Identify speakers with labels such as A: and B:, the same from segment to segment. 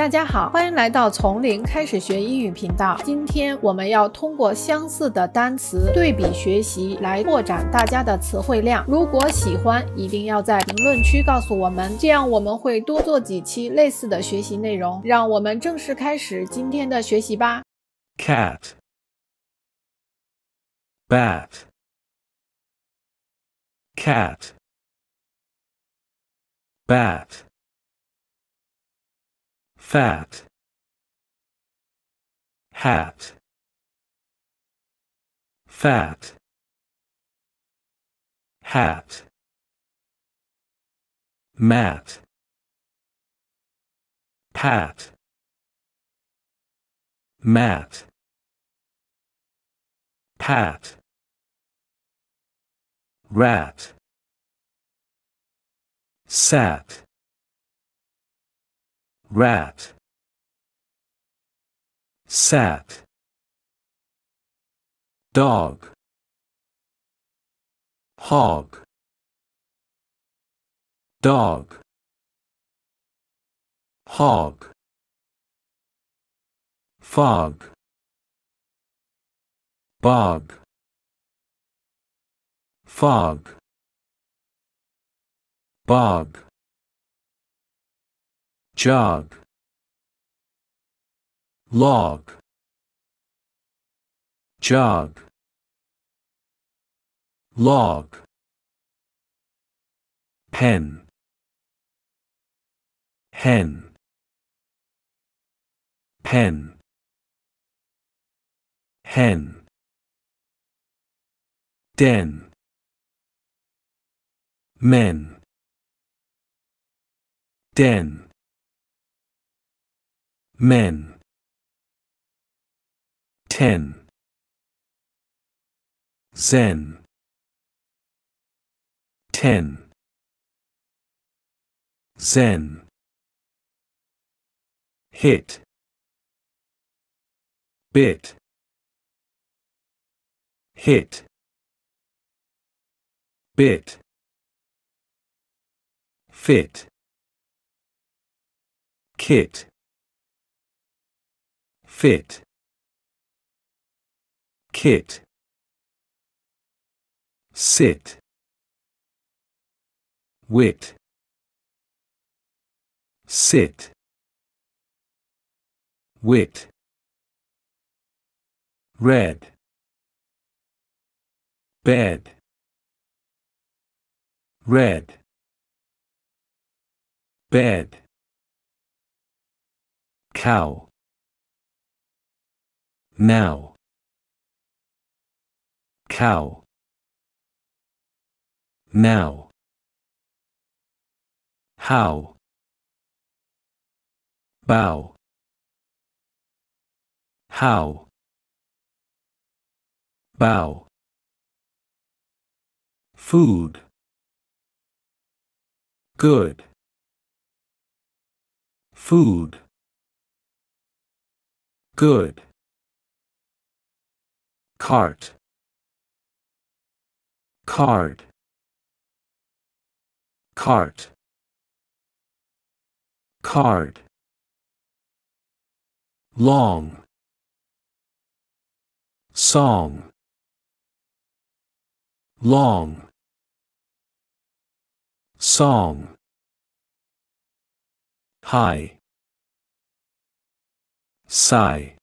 A: 大家好，欢迎来到从零开始学英语频道。今天我们要通过相似的单词对比学习来扩展大家的词汇量。如果喜欢，一定要在评论区告诉我们，这样我们会多做几期类似的学习内容。让我们正式开始今天的学习吧。Cat, bat, cat, bat. fat hat fat hat mat pat mat pat rat sat rat sat dog hog dog hog fog bog fog bog jog log jog log pen hen pen hen den men den men 10 zen 10 zen hit bit hit bit fit kit fit kit sit wit sit wit red bed red bed cow now. Cow. Now. How. Bow. How. Bow. Food. Good. Food. Good cart card cart card long song long song high sigh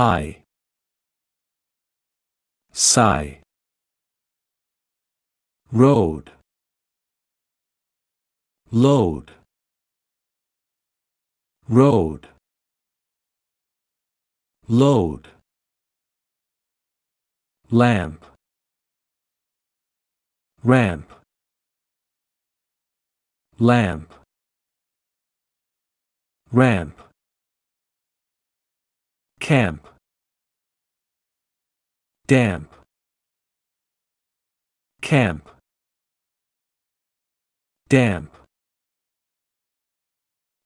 A: High. Sigh. Road. Load. Road. Load. Lamp. Ramp. Lamp. Ramp. Camp. Damp. Camp. Damp.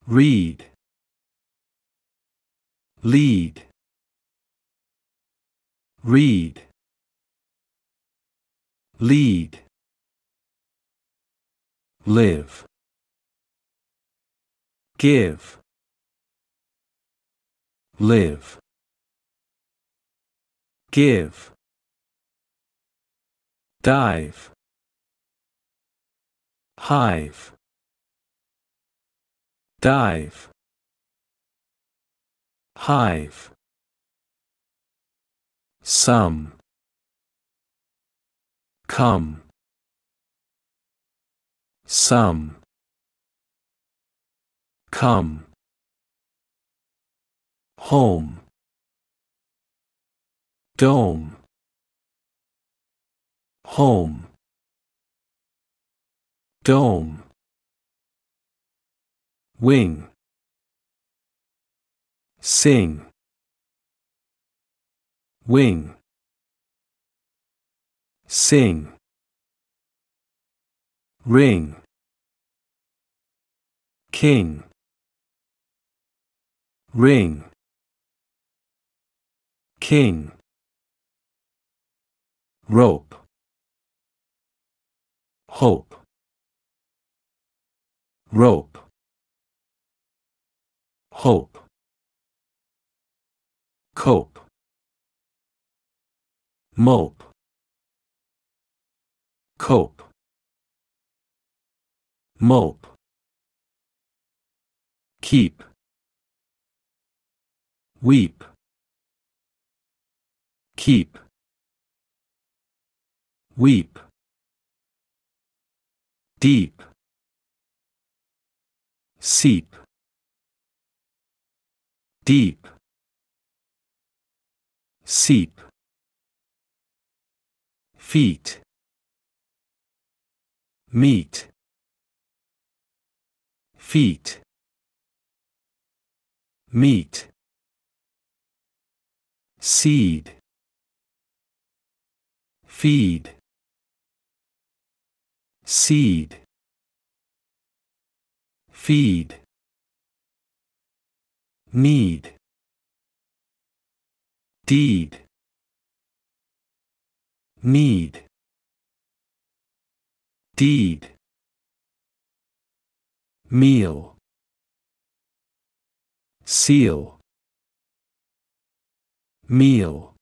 A: Read. Lead. Read. Lead. Live. Give. Live give, dive, hive, dive, hive, some, come, some, come, home Dome. Home. Dome. Wing. Sing. Wing. Sing. Ring. King. Ring. King rope hope rope hope cope mope cope mope keep weep keep Weep. Deep. Seep. Deep. Seep. Feet. Meet. Feet. Meet. Seed. Feed seed feed need deed need deed meal seal meal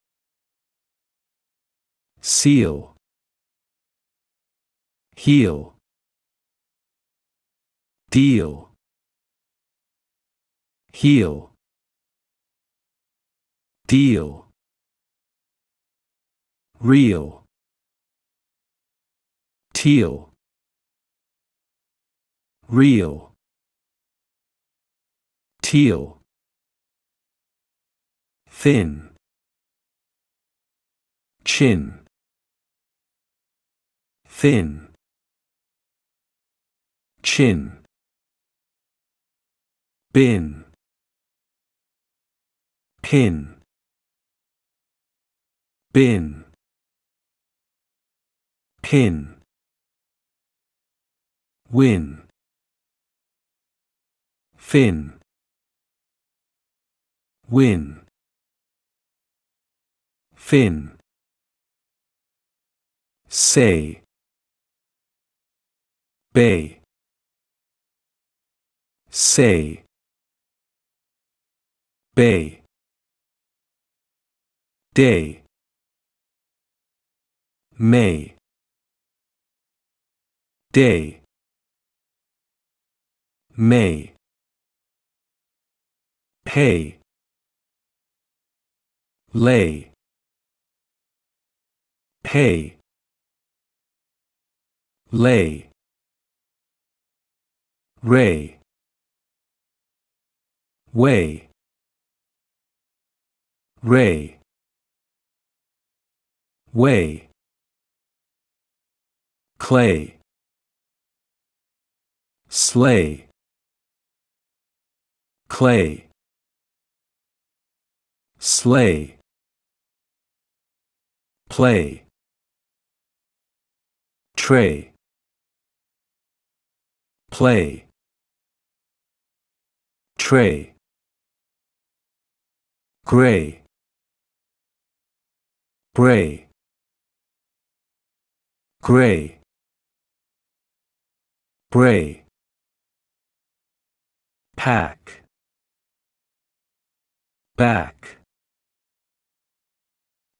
A: seal heal, deal, heal, deal, real, teal, real, teal, thin, chin, thin chin bin pin bin pin win fin win fin say bay Say. Bay. Day. May. Day. May. Pay. Lay. Pay. Lay. Ray way ray way clay slay clay slay play tray play tray gray gray gray gray pack back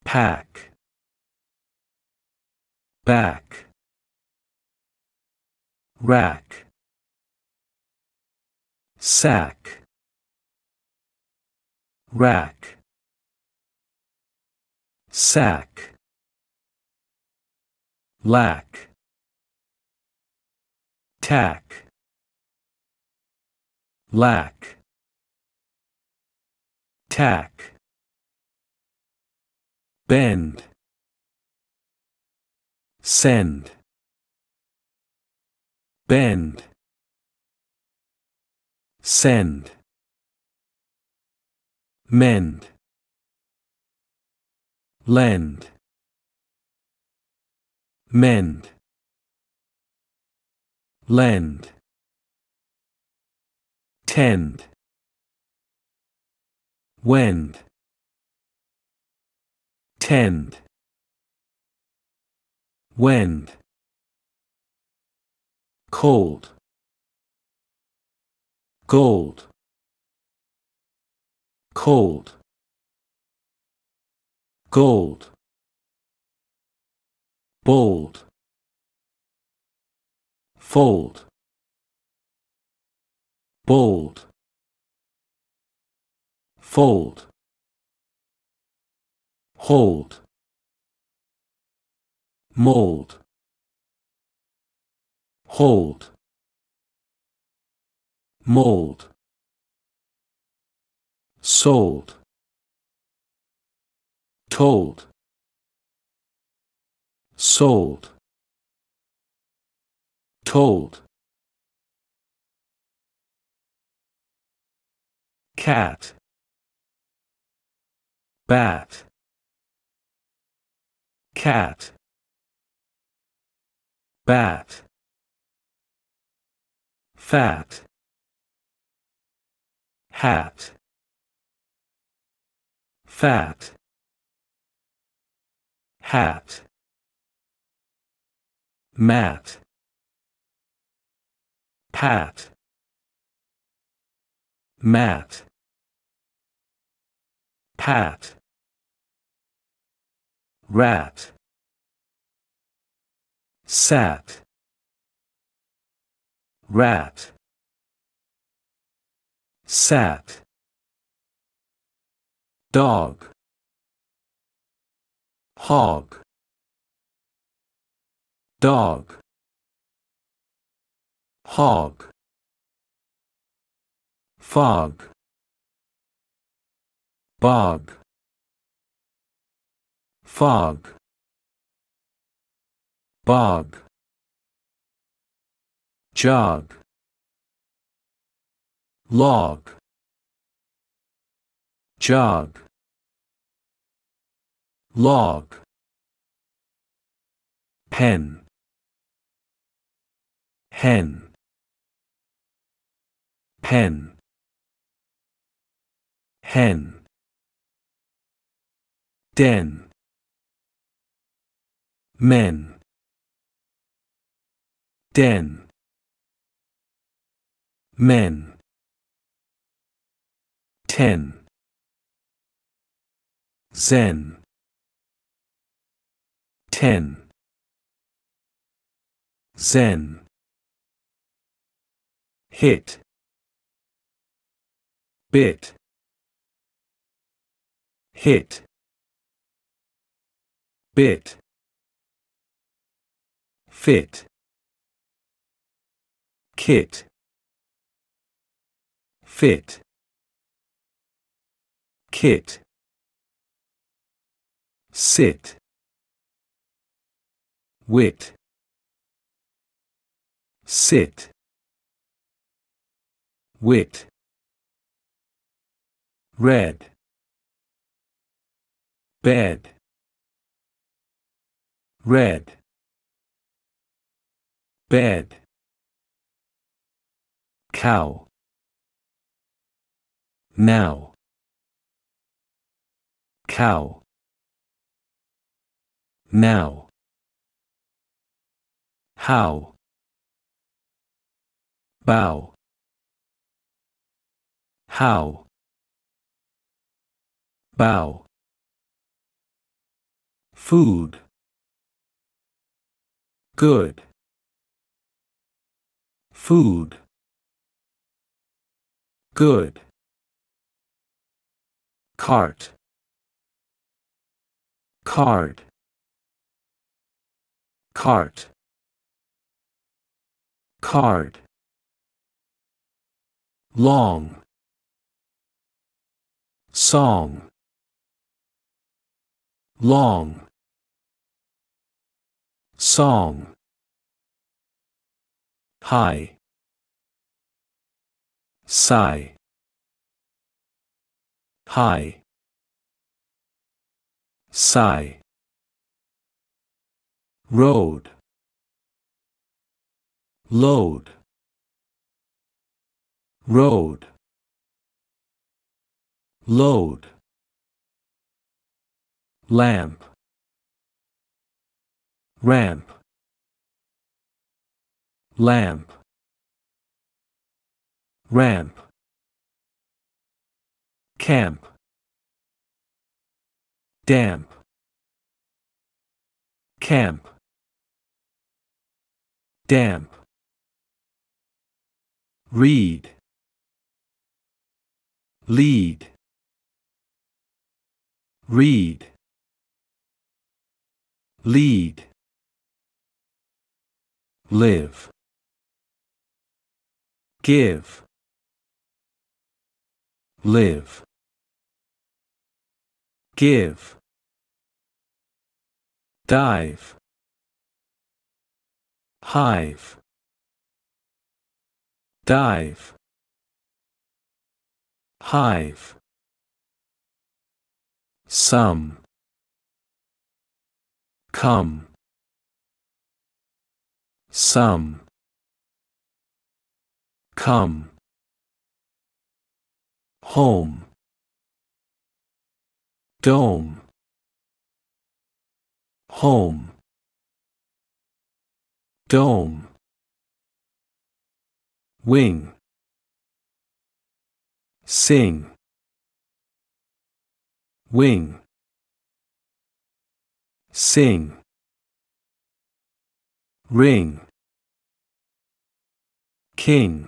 A: pack back rack sack rack sack lack tack lack tack bend send bend send mend lend mend lend tend wend tend wend cold gold cold gold bold fold bold fold hold mold hold mold sold told sold told cat bat cat bat fat hat fat hat mat pat mat pat rat sat rat sat dog hog dog hog fog bog fog bog jog log jog log pen hen pen hen den men den men ten Zen. 10. Zen. Hit. Bit. Hit. Bit. Fit. Kit. Fit. Kit sit wit sit wit red bed red bed cow now cow now. How. Bow. How. Bow. Food. Good. Food. Good. Cart. Card cart card long song long song high sigh high sigh Road. Load. Road. Load. Lamp. Ramp. Lamp. Ramp. Camp. Damp. Camp. Damp. Read. Lead. Read. Lead. Live. Give. Live. Give. Dive hive dive hive some come some come home dome home Dome. Wing. Sing. Wing. Sing. Ring. King.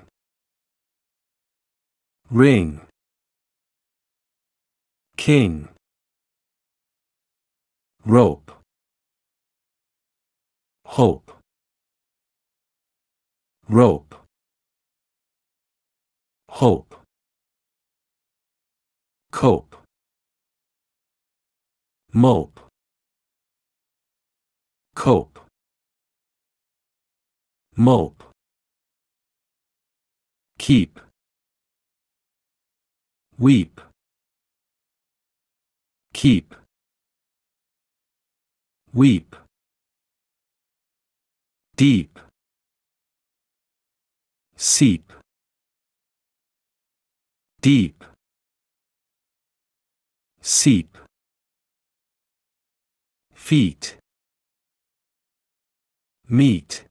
A: Ring. King. Rope. Hope rope hope cope mope cope mope keep weep keep weep deep seep deep seep feet meet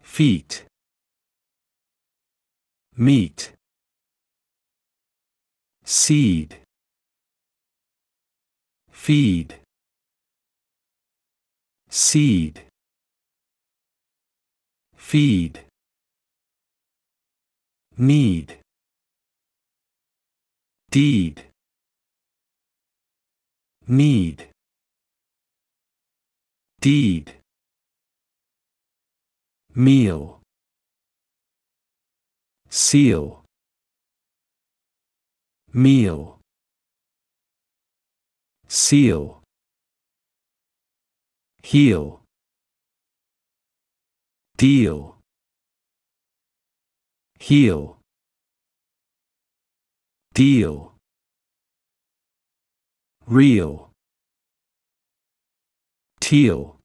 A: feet meet seed feed seed feed need deed need deed meal seal meal seal heal Deal. Heal. Deal. Real. Teal.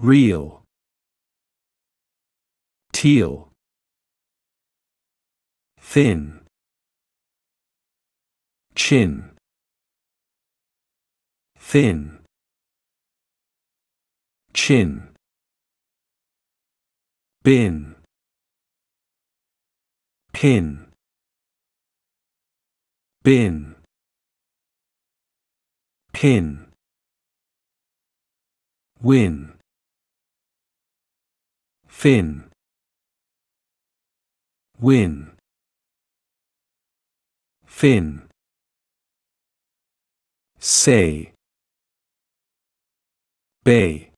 A: Real. Teal. Thin. Chin. Thin. Chin bin pin bin pin win fin win fin say bay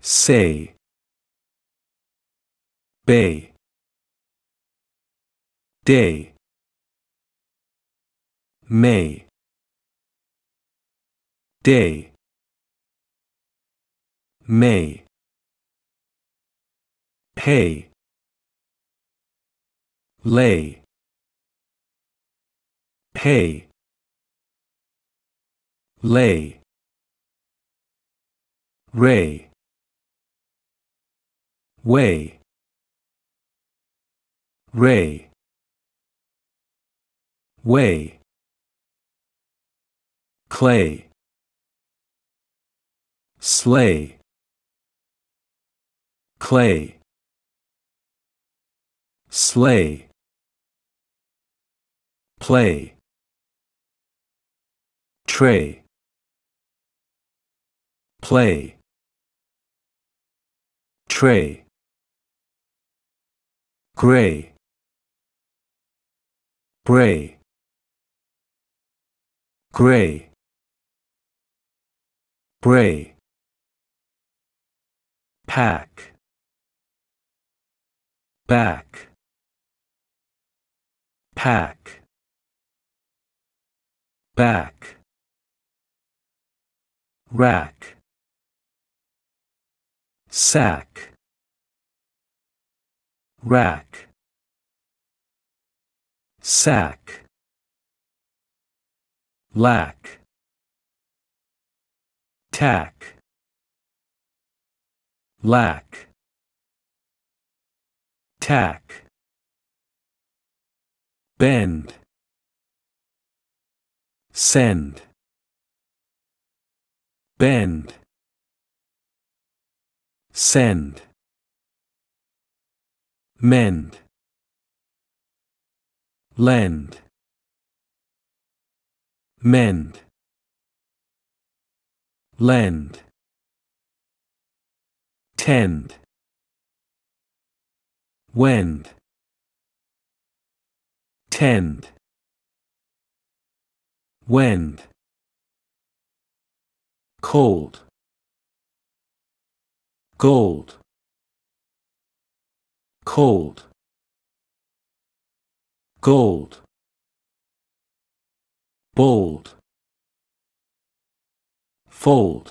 A: say Bay. Day. May. Day. May. Pay. Lay. Pay. Lay. Ray. Way. Ray. Way. Clay. Slay. Clay. Slay. Play. Tray. Play. Tray. Gray gray gray gray pack back pack back rack sack rack sack lack tack lack tack bend send bend send mend lend mend lend tend wend tend wend cold gold cold gold bold fold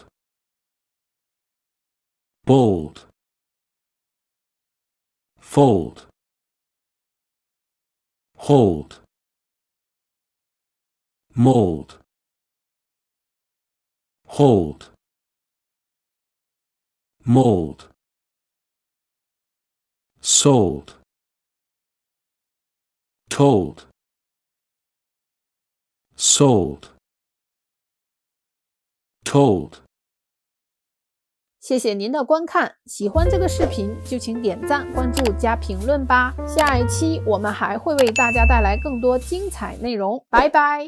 A: bold fold hold mold hold mold sold Told. s o l d Told. 谢谢您的观看，喜欢这个视频就请点赞、关注加评论吧。下一期我们还会为大家带来更多精彩内容。拜拜。